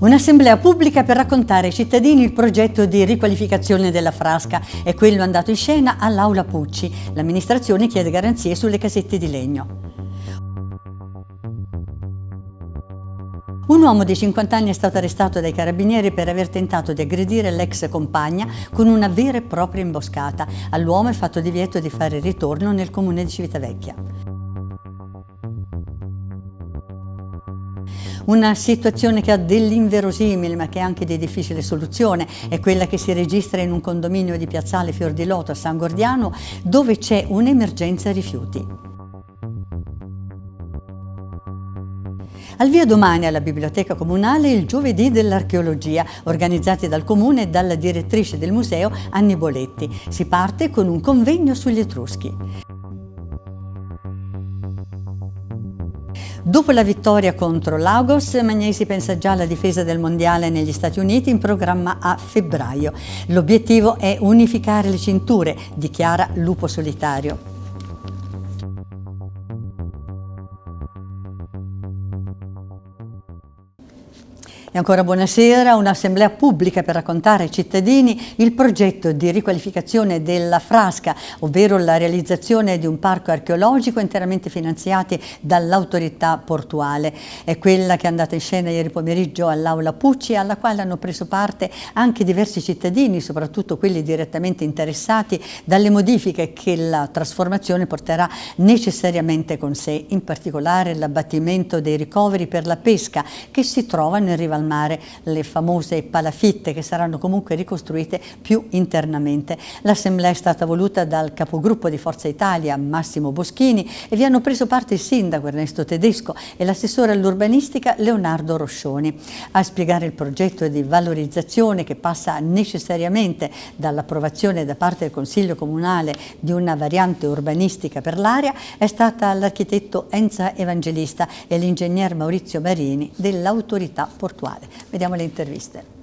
Un'assemblea pubblica per raccontare ai cittadini il progetto di riqualificazione della frasca è quello andato in scena all'Aula Pucci. L'amministrazione chiede garanzie sulle casette di legno. Un uomo di 50 anni è stato arrestato dai carabinieri per aver tentato di aggredire l'ex compagna con una vera e propria imboscata. All'uomo è fatto divieto di fare ritorno nel comune di Civitavecchia. Una situazione che ha dell'inverosimile ma che è anche di difficile soluzione è quella che si registra in un condominio di Piazzale Fior di Loto a San Gordiano dove c'è un'emergenza rifiuti. Al via domani alla Biblioteca Comunale il Giovedì dell'Archeologia, organizzati dal Comune e dalla direttrice del museo Anni Boletti. Si parte con un convegno sugli Etruschi. Dopo la vittoria contro Lagos, Magnesi pensa già alla difesa del mondiale negli Stati Uniti in programma a febbraio. L'obiettivo è unificare le cinture, dichiara Lupo Solitario. E ancora buonasera, un'assemblea pubblica per raccontare ai cittadini il progetto di riqualificazione della Frasca, ovvero la realizzazione di un parco archeologico interamente finanziato dall'autorità portuale. È quella che è andata in scena ieri pomeriggio all'Aula Pucci, alla quale hanno preso parte anche diversi cittadini, soprattutto quelli direttamente interessati dalle modifiche che la trasformazione porterà necessariamente con sé, in particolare l'abbattimento dei ricoveri per la pesca che si trovano in riva mare le famose palafitte che saranno comunque ricostruite più internamente. L'assemblea è stata voluta dal capogruppo di Forza Italia Massimo Boschini e vi hanno preso parte il sindaco Ernesto Tedesco e l'assessore all'urbanistica Leonardo Roscioni. A spiegare il progetto di valorizzazione che passa necessariamente dall'approvazione da parte del Consiglio Comunale di una variante urbanistica per l'area è stata l'architetto Enza Evangelista e l'ingegner Maurizio Marini dell'autorità portuale attuale. Vediamo le interviste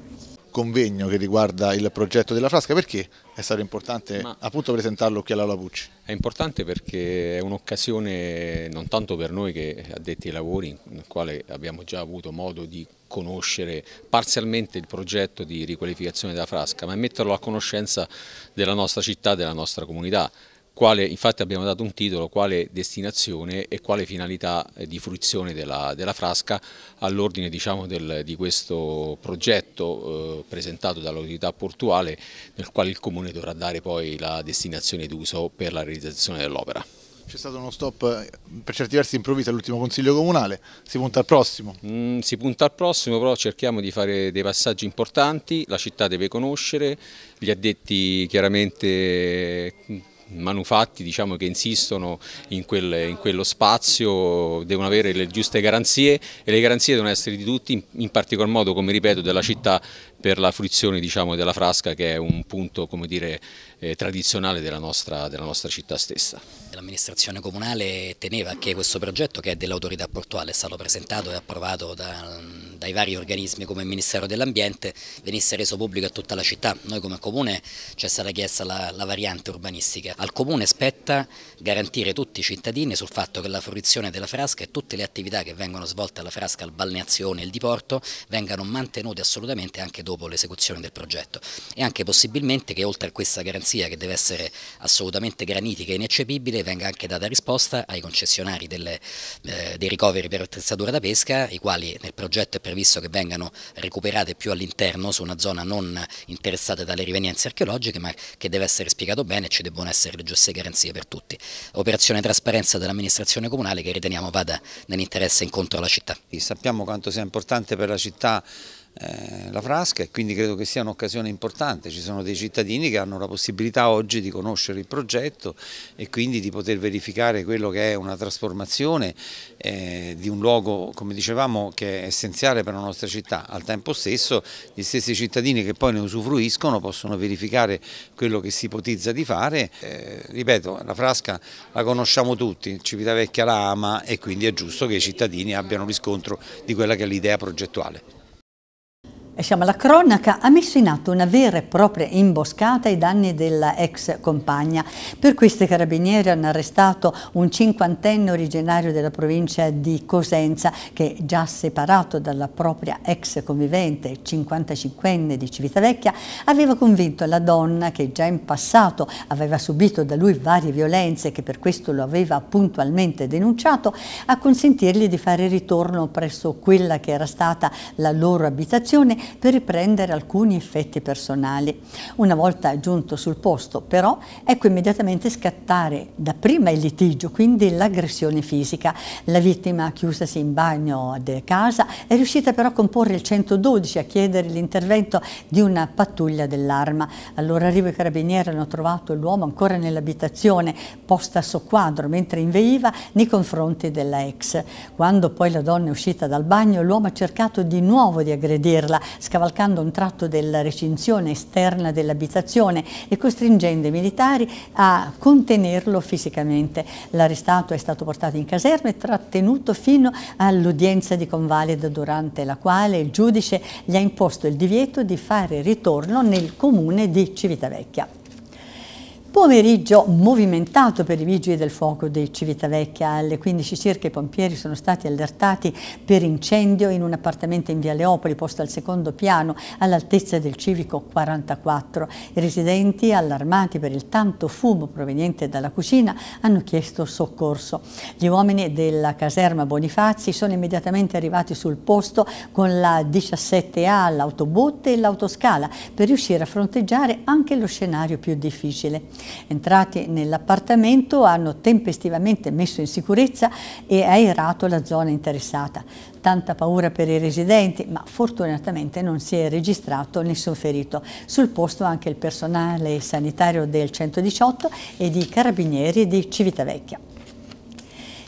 convegno che riguarda il progetto della Frasca, perché è stato importante Ma appunto presentarlo qui alla Lapucci? È importante perché è un'occasione non tanto per noi che addetti ai lavori, nel quale abbiamo già avuto modo di conoscere parzialmente il progetto di riqualificazione della Frasca, ma metterlo a conoscenza della nostra città, della nostra comunità quale, infatti abbiamo dato un titolo, quale destinazione e quale finalità eh, di fruizione della, della frasca all'ordine diciamo, di questo progetto eh, presentato dall'autorità portuale nel quale il Comune dovrà dare poi la destinazione d'uso per la realizzazione dell'opera. C'è stato uno stop eh, per certi versi improvviso all'ultimo Consiglio Comunale, si punta al prossimo? Mm, si punta al prossimo, però cerchiamo di fare dei passaggi importanti, la città deve conoscere, gli addetti chiaramente manufatti diciamo, che insistono in, quel, in, quello spazio devono avere le giuste garanzie e le garanzie devono essere di tutti, in particolar modo come ripeto della città per la fruizione diciamo, della frasca che è un punto dire, eh, tradizionale della nostra, della nostra, città stessa. L'amministrazione comunale teneva che questo progetto che è dell'autorità portuale è stato presentato e approvato da, mm, dai vari organismi come il Ministero dell'Ambiente venisse reso pubblico a tutta la città. Noi come comune ci è stata chiesta la, la variante urbanistica. Al comune spetta garantire tutti i cittadini sul fatto che la fruizione della frasca e tutte le attività che vengono svolte alla frasca, al balneazione e il diporto vengano mantenute assolutamente anche dopo l'esecuzione del progetto e anche possibilmente che oltre a questa garanzia che deve essere assolutamente granitica e ineccepibile venga anche data risposta ai concessionari delle, eh, dei ricoveri per attrezzatura da pesca, i quali nel progetto è previsto che vengano recuperate più all'interno su una zona non interessata dalle rivenienze archeologiche ma che deve essere spiegato bene e ci debbono essere le giuste garanzie per tutti. Operazione trasparenza dell'amministrazione comunale che riteniamo vada nell'interesse incontro alla città. Sappiamo quanto sia importante per la città eh, la frasca e quindi credo che sia un'occasione importante, ci sono dei cittadini che hanno la possibilità oggi di conoscere il progetto e quindi di poter verificare quello che è una trasformazione eh, di un luogo come dicevamo che è essenziale per la nostra città, al tempo stesso gli stessi cittadini che poi ne usufruiscono possono verificare quello che si ipotizza di fare, eh, ripeto la frasca la conosciamo tutti, Civitavecchia la ama e quindi è giusto che i cittadini abbiano riscontro di quella che è l'idea progettuale. Siamo alla cronaca, ha messo in atto una vera e propria imboscata ai danni della ex compagna. Per questo i carabinieri hanno arrestato un cinquantenne originario della provincia di Cosenza che già separato dalla propria ex convivente, 55enne di Civitavecchia, aveva convinto la donna che già in passato aveva subito da lui varie violenze e che per questo lo aveva puntualmente denunciato, a consentirgli di fare ritorno presso quella che era stata la loro abitazione per riprendere alcuni effetti personali. Una volta giunto sul posto, però, ecco immediatamente scattare dapprima il litigio, quindi l'aggressione fisica. La vittima, chiusasi in bagno di casa, è riuscita però a comporre il 112 a chiedere l'intervento di una pattuglia dell'arma. Allora arrivo i carabinieri hanno trovato l'uomo ancora nell'abitazione, posta a soquadro mentre inveiva nei confronti della ex. Quando poi la donna è uscita dal bagno, l'uomo ha cercato di nuovo di aggredirla, scavalcando un tratto della recinzione esterna dell'abitazione e costringendo i militari a contenerlo fisicamente. L'arrestato è stato portato in caserma e trattenuto fino all'udienza di convalida durante la quale il giudice gli ha imposto il divieto di fare ritorno nel comune di Civitavecchia. Pomeriggio movimentato per i vigili del fuoco di Civitavecchia. Alle 15 circa i pompieri sono stati allertati per incendio in un appartamento in via Leopoli, posto al secondo piano, all'altezza del civico 44. I residenti, allarmati per il tanto fumo proveniente dalla cucina, hanno chiesto soccorso. Gli uomini della caserma Bonifazi sono immediatamente arrivati sul posto con la 17A, l'autobotte e l'autoscala per riuscire a fronteggiare anche lo scenario più difficile. Entrati nell'appartamento hanno tempestivamente messo in sicurezza e aerato la zona interessata. Tanta paura per i residenti, ma fortunatamente non si è registrato nessun ferito. Sul posto anche il personale sanitario del 118 e i carabinieri di Civitavecchia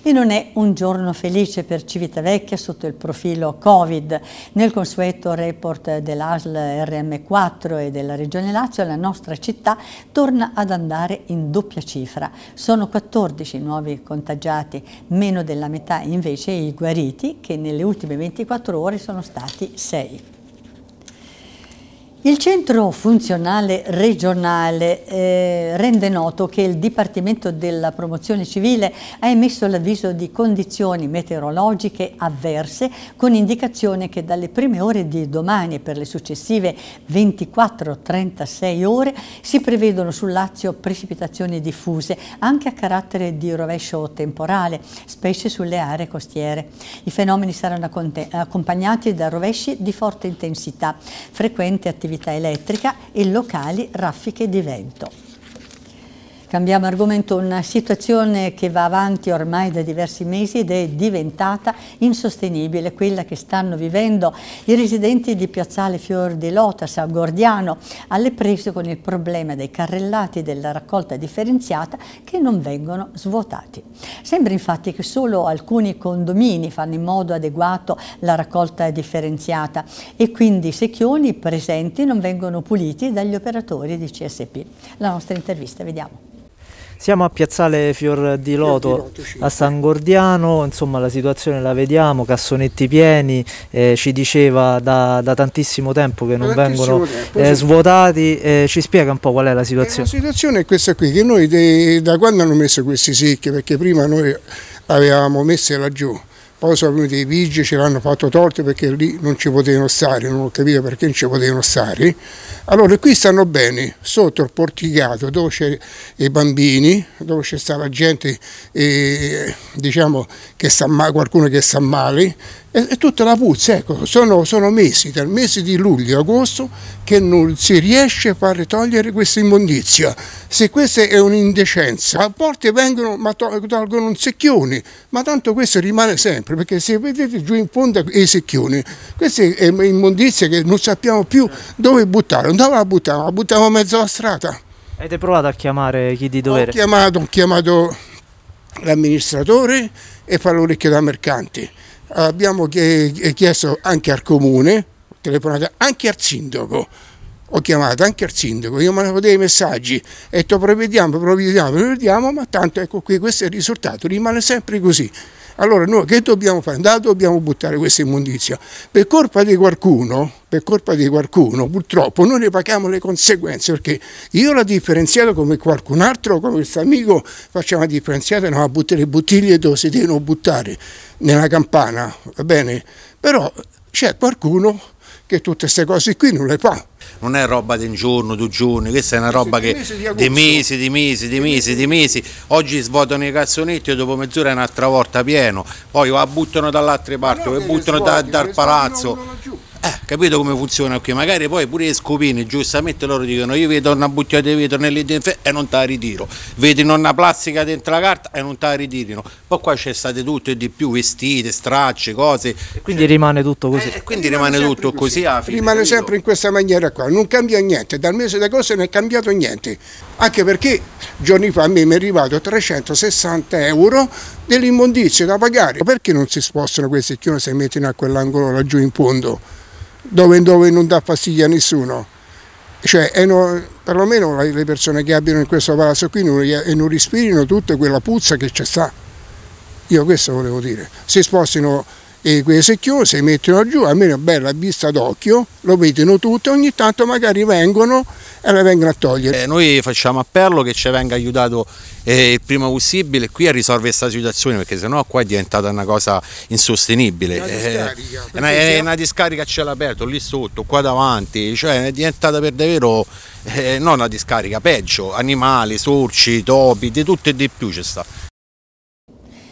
e non è un giorno felice per Civitavecchia sotto il profilo Covid. Nel consueto report dell'ASL RM4 e della Regione Lazio, la nostra città torna ad andare in doppia cifra. Sono 14 nuovi contagiati, meno della metà invece i guariti, che nelle ultime 24 ore sono stati 6. Il centro funzionale regionale eh, rende noto che il Dipartimento della Promozione Civile ha emesso l'avviso di condizioni meteorologiche avverse con indicazione che dalle prime ore di domani e per le successive 24-36 ore si prevedono sul Lazio precipitazioni diffuse anche a carattere di rovescio temporale, specie sulle aree costiere. I fenomeni saranno accompagnati da rovesci di forte intensità, frequente attività attività elettrica e locali raffiche di vento. Cambiamo argomento, una situazione che va avanti ormai da diversi mesi ed è diventata insostenibile, quella che stanno vivendo i residenti di Piazzale Fior di Lota, San Gordiano, alle prese con il problema dei carrellati della raccolta differenziata che non vengono svuotati. Sembra infatti che solo alcuni condomini fanno in modo adeguato la raccolta differenziata e quindi i secchioni presenti non vengono puliti dagli operatori di CSP. La nostra intervista, vediamo. Siamo a Piazzale Fior di Loto a San Gordiano, insomma la situazione la vediamo, cassonetti pieni, eh, ci diceva da, da, tantissimo tempo che non vengono eh, svuotati, eh, ci spiega un po' qual è la eh, situazione? La situazione è questa qui, che noi de, da quando hanno messo questi secchi, perché prima noi avevamo messe laggiù, poi sono venuti i vigili, ce l'hanno fatto torto perché lì non ci potevano stare, non ho capito perché non ci potevano stare. Allora qui stanno bene, sotto il porticato dove c'è i bambini, dove c'è stata gente eh, diciamo, che sta male, qualcuno che sta male, è tutta la puzza, ecco, sono, sono, mesi, dal mese di luglio agosto, che non si riesce a far togliere questa immondizia. Se questa è un'indecenza, a volte vengono ma tolgono un secchione, ma tanto questo rimane sempre, perché se vedete giù in fondo i secchioni, questa è immondizia che non sappiamo più dove buttare, dove la buttiamo? La buttiamo a mezzo alla strada. Avete provato a chiamare chi di dovere? Ho chiamato, chiamato l'amministratore e fa l'orecchio da mercante abbiamo chiesto anche al comune, telefonata anche al sindaco, ho chiamato anche al sindaco, io mandavo dei messaggi e to provvediamo, provvediamo, provvediamo, ma tanto ecco qui, questo è il risultato, rimane sempre così. Allora noi che dobbiamo fare? Da dobbiamo buttare questa immondizia. Per colpa di qualcuno, per colpa di qualcuno, purtroppo noi ne paghiamo le conseguenze perché io la differenziata come qualcun altro, come questo amico, facciamo la differenziata, e no, a buttare le bottiglie dove si devono buttare nella campana, va bene? Però c'è qualcuno che tutte queste cose qui non le fa. Non è roba di un giorno, due giorni, questa è una roba che di mesi, di mesi, di mesi, di mesi. Oggi svuotano i cazzonetti e dopo mezz'ora è un'altra volta pieno, poi la buttano dall'altra parte, la buttano dal palazzo. Eh, capito come funziona qui? Magari poi pure i scopini, giustamente loro dicono io vedo una bottiglia di vetro nelle e non te la ritiro, vedi una plastica dentro la carta e non te la ritirino. Poi qua c'è stato tutto e di più, vestite, stracce, cose. E Quindi cioè, rimane tutto così. Eh, quindi rimane, rimane tutto così. così fine, rimane capito? sempre in questa maniera qua, non cambia niente, dal mese cose non è cambiato niente. Anche perché giorni fa a me mi è arrivato 360 euro dell'immondizia da pagare. Perché non si spostano questi chioni se mettono a quell'angolo laggiù in fondo? dove, dove non dà fastidio a nessuno. Cioè, no, perlomeno le persone che abbiano in questo palazzo qui non, e non respirino tutta quella puzza che c'è sta. Io questo volevo dire. Si spostino e queste secchiose mettono giù, almeno bella vista d'occhio, lo vedono tutto, ogni tanto magari vengono e le vengono a togliere. Eh, noi facciamo appello che ci venga aiutato eh, il prima possibile qui a risolvere questa situazione perché sennò qua è diventata una cosa insostenibile. Una eh, discarica, eh, una, è eh, una discarica a cielo aperto, lì sotto, qua davanti, cioè è diventata per davvero eh, non una discarica, peggio, animali, sorci, topi, di tutto e di più ci sta.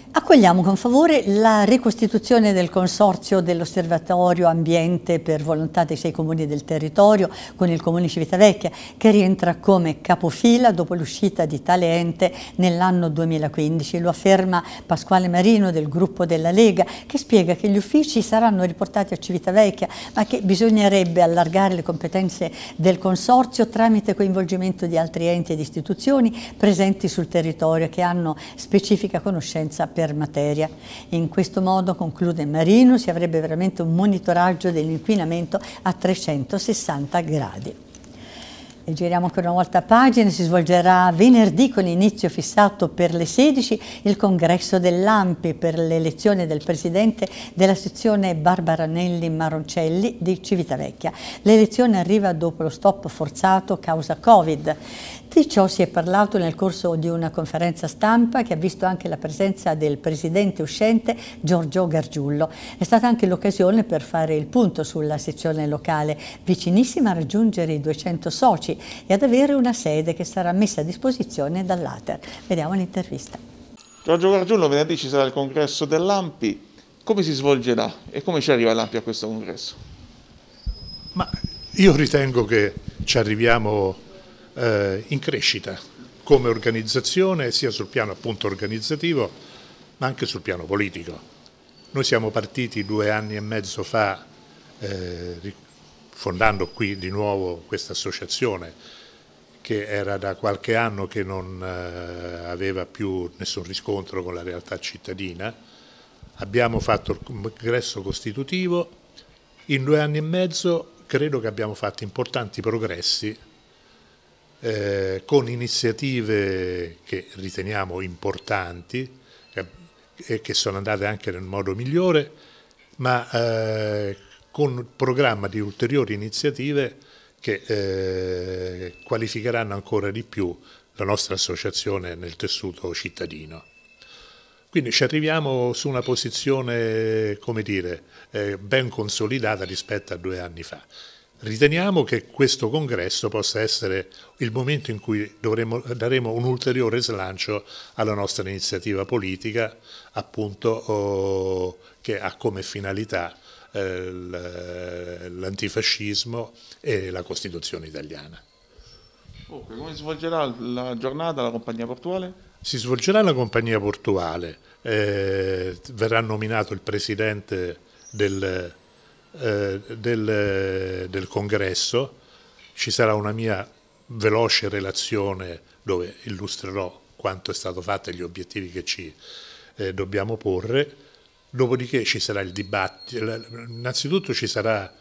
Accogliamo con favore la ricostituzione del consorzio dell'osservatorio ambiente per volontà dei sei comuni del territorio con il comune Civitavecchia che rientra come capofila dopo l'uscita di tale ente nell'anno 2015. Lo afferma Pasquale Marino del gruppo della Lega che spiega che gli uffici saranno riportati a Civitavecchia ma che bisognerebbe allargare le competenze del consorzio tramite coinvolgimento di altri enti ed istituzioni presenti sul territorio che hanno specifica conoscenza per per materia. In questo modo, conclude Marino, si avrebbe veramente un monitoraggio dell'inquinamento a 360 gradi. E giriamo ancora una volta a pagina, si svolgerà venerdì con inizio fissato per le 16 il congresso dell'AMPI per l'elezione del presidente della sezione Barbara Barbaranelli Maroncelli di Civitavecchia. L'elezione arriva dopo lo stop forzato causa Covid. Di ciò si è parlato nel corso di una conferenza stampa che ha visto anche la presenza del presidente uscente Giorgio Gargiullo. È stata anche l'occasione per fare il punto sulla sezione locale, vicinissima a raggiungere i 200 soci e ad avere una sede che sarà messa a disposizione dall'Ater. Vediamo l'intervista. Giorgio Gargiullo, venerdì ci sarà il congresso dell'AMPI. Come si svolgerà e come ci arriva l'AMPI a questo congresso? Ma io ritengo che ci arriviamo eh, in crescita come organizzazione sia sul piano appunto organizzativo ma anche sul piano politico. Noi siamo partiti due anni e mezzo fa eh, fondando qui di nuovo questa associazione che era da qualche anno che non eh, aveva più nessun riscontro con la realtà cittadina. Abbiamo fatto il congresso costitutivo, in due anni e mezzo credo che abbiamo fatto importanti progressi eh, con iniziative che riteniamo importanti eh, e che sono andate anche nel modo migliore, ma eh, con il programma di ulteriori iniziative che eh, qualificheranno ancora di più la nostra associazione nel tessuto cittadino. Quindi ci arriviamo su una posizione, come dire, eh, ben consolidata rispetto a due anni fa. Riteniamo che questo congresso possa essere il momento in cui dovremo, daremo un ulteriore slancio alla nostra iniziativa politica, appunto oh, che ha come finalità eh, l'antifascismo e la Costituzione italiana. Oh, come svolgerà la giornata la compagnia portuale? Si svolgerà la compagnia portuale, eh, verrà nominato il presidente del eh, del, del congresso ci sarà una mia veloce relazione dove illustrerò quanto è stato fatto e gli obiettivi che ci eh, dobbiamo porre. Dopodiché ci sarà il dibattito, innanzitutto ci sarà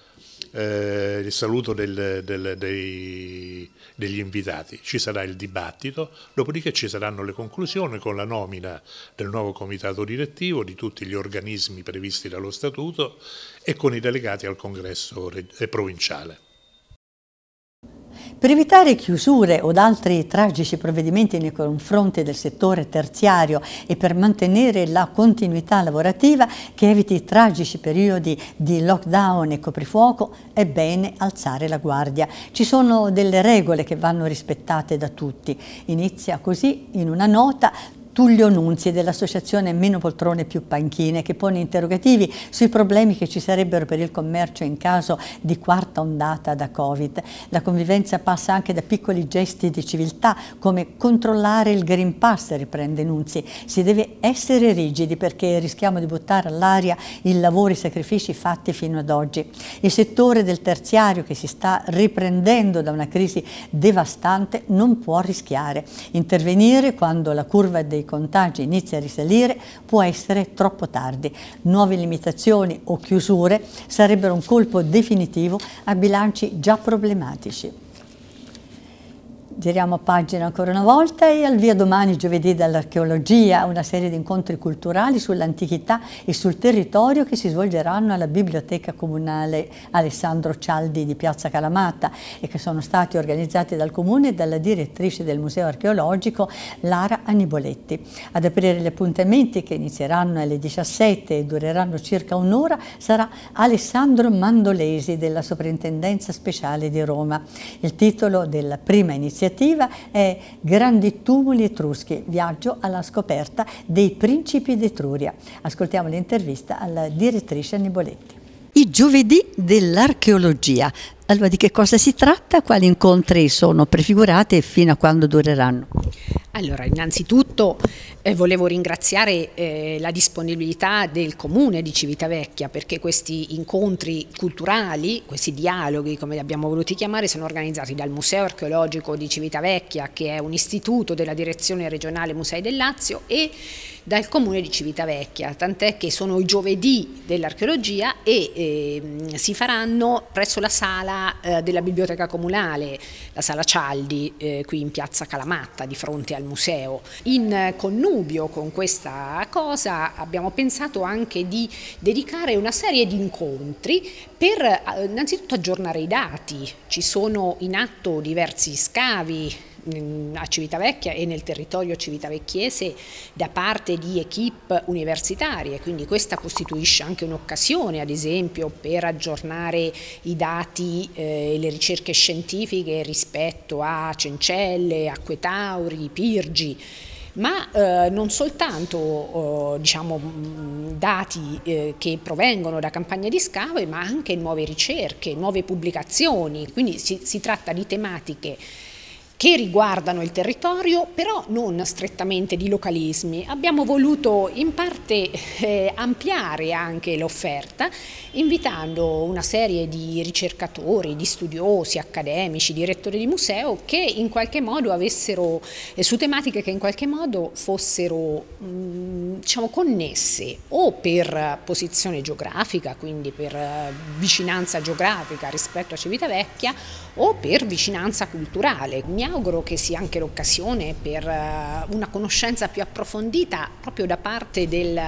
eh, il saluto del, del, dei, degli invitati, ci sarà il dibattito, dopodiché ci saranno le conclusioni con la nomina del nuovo comitato direttivo, di tutti gli organismi previsti dallo statuto e con i delegati al congresso eh, provinciale. Per evitare chiusure o altri tragici provvedimenti nei confronti del settore terziario e per mantenere la continuità lavorativa che eviti tragici periodi di lockdown e coprifuoco, è bene alzare la guardia. Ci sono delle regole che vanno rispettate da tutti. Inizia così in una nota Tullio Nunzi dell'associazione Meno Poltrone Più Panchine che pone interrogativi sui problemi che ci sarebbero per il commercio in caso di quarta ondata da Covid. La convivenza passa anche da piccoli gesti di civiltà come controllare il Green Pass, riprende Nunzi. Si deve essere rigidi perché rischiamo di buttare all'aria i lavori e i sacrifici fatti fino ad oggi. Il settore del terziario che si sta riprendendo da una crisi devastante non può rischiare. Intervenire quando la curva dei contagi inizia a risalire può essere troppo tardi. Nuove limitazioni o chiusure sarebbero un colpo definitivo a bilanci già problematici. Giriamo pagina ancora una volta e al via domani giovedì dall'archeologia una serie di incontri culturali sull'antichità e sul territorio che si svolgeranno alla Biblioteca Comunale Alessandro Cialdi di Piazza Calamata e che sono stati organizzati dal Comune e dalla direttrice del Museo Archeologico Lara Aniboletti. Ad aprire gli appuntamenti che inizieranno alle 17 e dureranno circa un'ora sarà Alessandro Mandolesi della Soprintendenza Speciale di Roma. Il titolo della prima iniziativa iniziativa è Grandi tumuli etruschi, viaggio alla scoperta dei principi d'Etruria. Ascoltiamo l'intervista alla direttrice Niboletti. I giovedì dell'archeologia. Allora, di che cosa si tratta? Quali incontri sono prefigurati e fino a quando dureranno? Allora, innanzitutto eh, volevo ringraziare eh, la disponibilità del comune di Civitavecchia perché questi incontri culturali, questi dialoghi come li abbiamo voluti chiamare, sono organizzati dal Museo Archeologico di Civitavecchia che è un istituto della Direzione Regionale Musei del Lazio e dal comune di Civitavecchia, tant'è che sono i giovedì dell'archeologia e eh, si faranno presso la sala eh, della biblioteca comunale, la sala Cialdi, eh, qui in piazza Calamatta, di fronte al museo. In connubio con questa cosa abbiamo pensato anche di dedicare una serie di incontri per eh, innanzitutto aggiornare i dati. Ci sono in atto diversi scavi a Civitavecchia e nel territorio civitavecchiese da parte di equip universitarie, quindi questa costituisce anche un'occasione ad esempio per aggiornare i dati eh, e le ricerche scientifiche rispetto a Cencelle, Acque Tauri, Pirgi ma eh, non soltanto eh, diciamo, mm, dati eh, che provengono da campagne di scavo, ma anche nuove ricerche, nuove pubblicazioni, quindi si, si tratta di tematiche che riguardano il territorio, però non strettamente di localismi. Abbiamo voluto in parte eh, ampliare anche l'offerta, invitando una serie di ricercatori, di studiosi, accademici, direttori di museo che in qualche modo avessero eh, su tematiche che in qualche modo fossero mh, mm, diciamo, connesse o per posizione geografica, quindi per eh, vicinanza geografica rispetto a Civitavecchia, o per vicinanza culturale. Mi auguro che sia anche l'occasione per eh, una conoscenza più approfondita proprio da parte del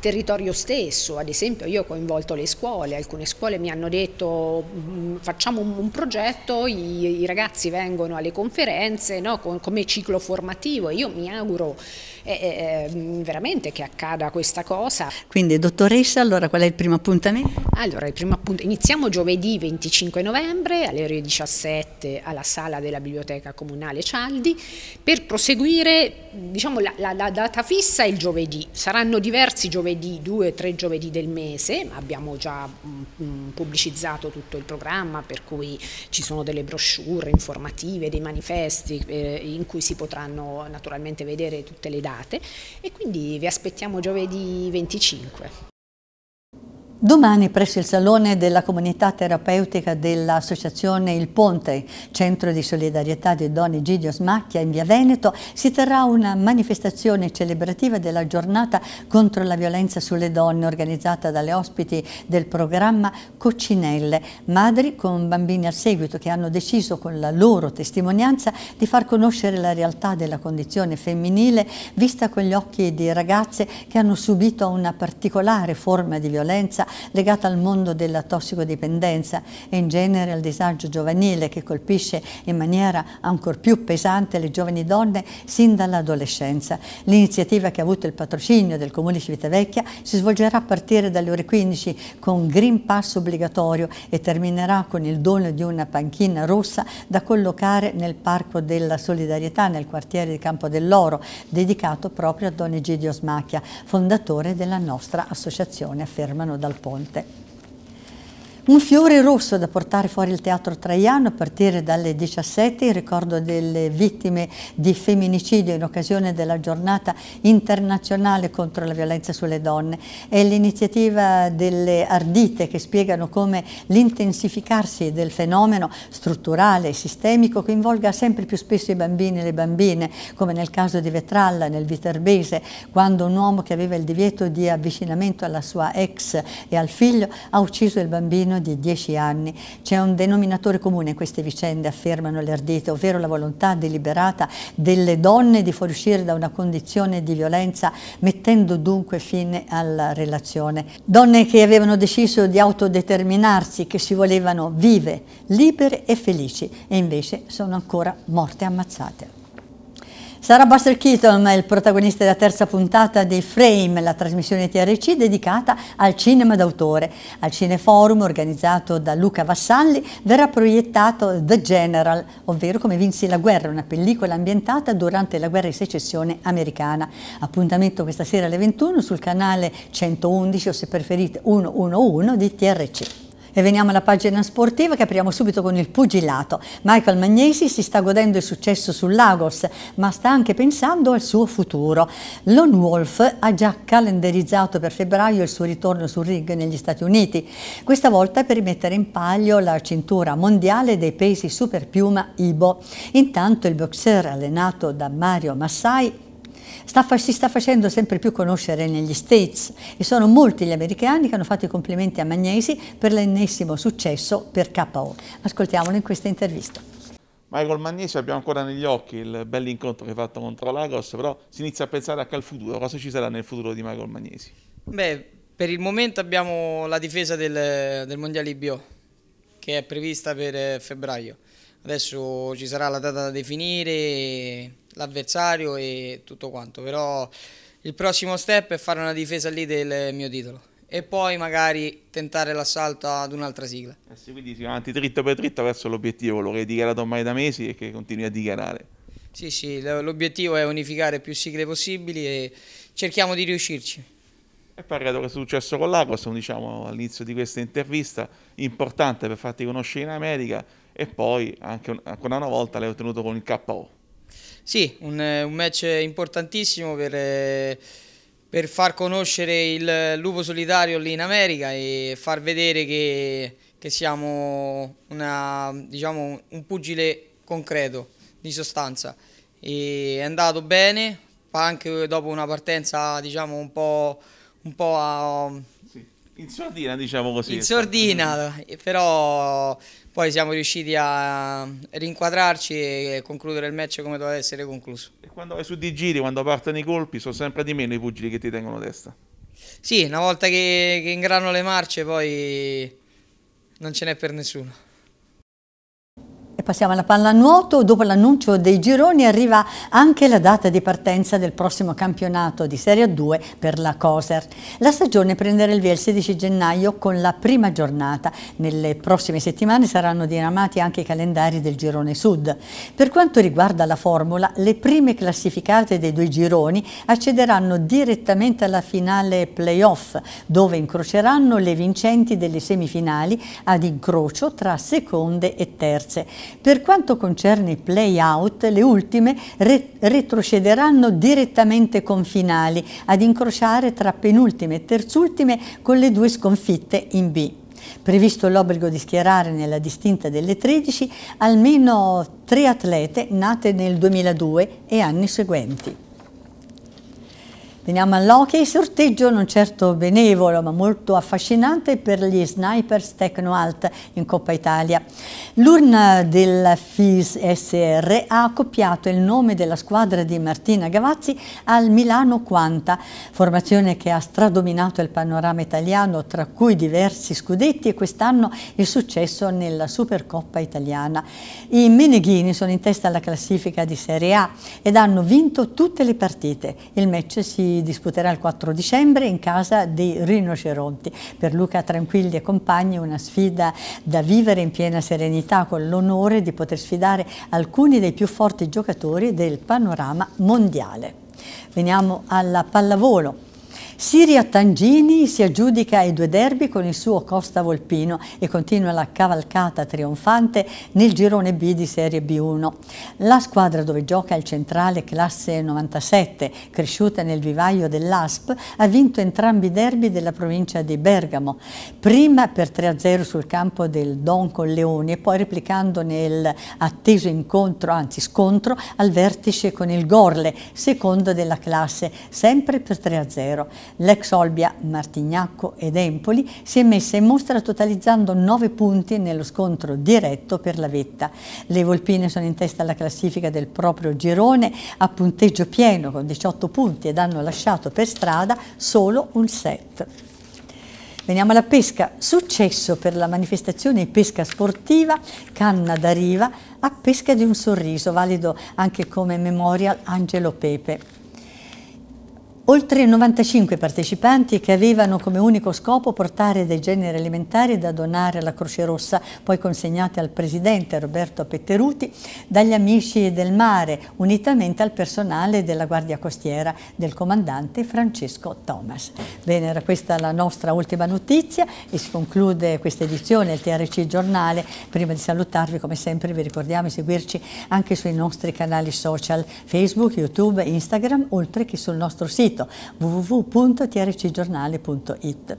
territorio stesso. Ad esempio io ho coinvolto le scuole, alcune scuole mi hanno detto mm, facciamo un, progetto, i, ragazzi vengono alle conferenze no? come ciclo formativo. Io mi auguro eh, eh, veramente che accada questa cosa. Quindi dottoressa, allora qual è il primo appuntamento? Allora, il primo appuntamento, iniziamo giovedì 25 novembre alle ore 17 2017 alla sala della biblioteca comunale Cialdi per proseguire, diciamo la, la, la data fissa è il giovedì, saranno diversi giovedì, due o tre giovedì del mese, abbiamo già mh, mm, mm, pubblicizzato tutto il programma per cui ci sono delle brochure informative, dei manifesti eh, in cui si potranno naturalmente vedere tutte le date e quindi vi aspettiamo giovedì 25. Domani presso il Salone della Comunità Terapeutica dell'Associazione Il Ponte, Centro di Solidarietà di Don Egidio Smacchia in via Veneto, si terrà una manifestazione celebrativa della giornata contro la violenza sulle donne organizzata dalle ospiti del programma Coccinelle, madri con bambini al seguito che hanno deciso con la loro testimonianza di far conoscere la realtà della condizione femminile vista con gli occhi di ragazze che hanno subito una particolare forma di violenza legata al mondo della tossicodipendenza e in genere al disagio giovanile che colpisce in maniera ancor più pesante le giovani donne sin dall'adolescenza. L'iniziativa che ha avuto il patrocinio del Comune Civitavecchia si svolgerà a partire dalle ore 15 con Green Pass obbligatorio e terminerà con il dono di una panchina rossa da collocare nel Parco della Solidarietà nel quartiere di Campo dell'Oro, dedicato proprio a Don Egidio Smacchia, fondatore della nostra associazione, affermano dal ponte. Un fiore rosso da portare fuori il Teatro Traiano a partire dalle 17 in ricordo delle vittime di femminicidio in occasione della giornata internazionale contro la violenza sulle donne. È l'iniziativa delle ardite che spiegano come l'intensificarsi del fenomeno strutturale e sistemico coinvolga sempre più spesso i bambini e le bambine, come nel caso di Vetralla, nel Viterbese, quando un uomo che aveva il divieto di avvicinamento alla sua ex e al figlio ha ucciso il bambino meno di dieci anni. C'è un denominatore comune in queste vicende, affermano le ardite, ovvero la volontà deliberata delle donne di fuoriuscire da una condizione di violenza, mettendo dunque fine alla relazione. Donne che avevano deciso di autodeterminarsi, che si volevano vive, libere e felici, e invece sono ancora morte ammazzate. Sarà Buster Keaton il protagonista della terza puntata di Frame, la trasmissione TRC dedicata al cinema d'autore. Al Cineforum, organizzato da Luca Vassalli, verrà proiettato The General, ovvero Come vinsi la guerra, una pellicola ambientata durante la guerra di secessione americana. Appuntamento questa sera alle 21 sul canale 111 o se preferite 111 di TRC. E veniamo alla pagina sportiva che apriamo subito con il pugilato. Michael Magnesi si sta godendo il successo sul Lagos, ma sta anche pensando al suo futuro. Lone Wolf ha già calendarizzato per febbraio il suo ritorno sul ring negli Stati Uniti, questa volta per rimettere in palio la cintura mondiale dei pesi super piuma Ibo. Intanto il boxer allenato da Mario Massai sta, si sta facendo sempre più conoscere negli States e sono molti gli americani che hanno fatto i complimenti a Magnesi per l'ennesimo successo per KO. Ascoltiamolo in questa intervista. Michael Magnesi abbiamo ancora negli occhi il bell'incontro che ha fatto contro Lagos, però si inizia a pensare anche al futuro, cosa ci sarà nel futuro di Michael Magnesi? Beh, per il momento abbiamo la difesa del, del Mondiale IBO che è prevista per eh, febbraio, adesso ci sarà la data da definire l'avversario e tutto quanto, però il prossimo step è fare una difesa lì del mio titolo e poi magari tentare l'assalto ad un'altra sigla. Eh sì, quindi si va avanti dritto per dritto verso l'obiettivo, lo che hai dichiarato ormai da mesi e che continui a dichiarare. Sì, sì, l'obiettivo è unificare più sigle possibili e cerchiamo di riuscirci. E pari a che è successo con l'Agos, diciamo all'inizio di questa intervista, importante per farti conoscere in America e poi anche ancora una volta l'hai ottenuto con il KO. Sì, un, eh, un match importantissimo per, eh, per, far conoscere il lupo solitario lì in America e far vedere che, che siamo una, diciamo, un pugile concreto, di sostanza. E è andato bene, anche dopo una partenza diciamo, un po', un po a in sordina, diciamo così. In sordina, però poi siamo riusciti a rinquadrarci e concludere il match come doveva essere concluso. E quando vai su di giri, quando partono i colpi, sono sempre di meno i pugili che ti tengono testa. Sì, una volta che, che ingrano le marce poi non ce n'è per nessuno. E passiamo alla pallanuoto, dopo l'annuncio dei gironi arriva anche la data di partenza del prossimo campionato di Serie 2 per la Coser. La stagione prenderà il via il 16 gennaio con la prima giornata. Nelle prossime settimane saranno diramati anche i calendari del girone sud. Per quanto riguarda la formula, le prime classificate dei due gironi accederanno direttamente alla finale playoff, dove incroceranno le vincenti delle semifinali ad incrocio tra seconde e terze. Per quanto concerne i play-out, le ultime re retrocederanno direttamente con finali, ad incrociare tra penultime e terzultime con le due sconfitte in B previsto l'obbligo di schierare nella distinta delle 13 almeno tre atlete nate nel 2002 e anni seguenti. Veniamo all'hockey, sorteggio non certo benevolo ma molto affascinante per gli snipers Tecno Alt in Coppa Italia. L'urna del FIS SR ha accoppiato il nome della squadra di Martina Gavazzi al Milano Quanta, formazione che ha stradominato il panorama italiano tra cui diversi scudetti e quest'anno il successo nella Supercoppa italiana. I Meneghini sono in testa alla classifica di Serie A ed hanno vinto tutte le partite. Il match si disputerà il 4 dicembre in casa dei rinoceronti. Per Luca Tranquilli e compagni una sfida da vivere in piena serenità con l'onore di poter sfidare alcuni dei più forti giocatori del panorama mondiale. Veniamo alla pallavolo. Siria Tangini si aggiudica i due derby con il suo Costa Volpino e continua la cavalcata trionfante nel girone B di Serie B1. La squadra dove gioca il centrale classe 97, cresciuta nel vivaio dell'ASP, ha vinto entrambi i derby della provincia di Bergamo, prima per 3-0 sul campo del Don con Leoni e poi replicando nel atteso incontro, anzi scontro, al vertice con il Gorle, secondo della classe, sempre per 3-0. L'ex Olbia Martignacco ed Empoli si è messa in mostra totalizzando 9 punti nello scontro diretto per la vetta. Le Volpine sono in testa alla classifica del proprio girone a punteggio pieno con 18 punti ed hanno lasciato per strada solo un set. Veniamo alla pesca. Successo per la manifestazione pesca sportiva Canna d'Ariva a pesca di un sorriso, valido anche come memorial Angelo Pepe oltre 95 partecipanti che avevano come unico scopo portare dei generi alimentari da donare alla Croce Rossa, poi consegnati al presidente Roberto Petteruti, dagli amici del mare, unitamente al personale della Guardia Costiera del comandante Francesco Thomas. Bene, era questa la nostra ultima notizia e si conclude questa edizione del TRC Giornale. Prima di salutarvi, come sempre, vi ricordiamo di seguirci anche sui nostri canali social Facebook, YouTube, Instagram, oltre che sul nostro sito sito www.trcgiornale.it.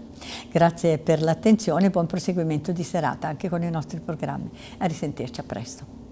Grazie per l'attenzione e buon proseguimento di serata anche con i nostri programmi. A risentirci, a presto.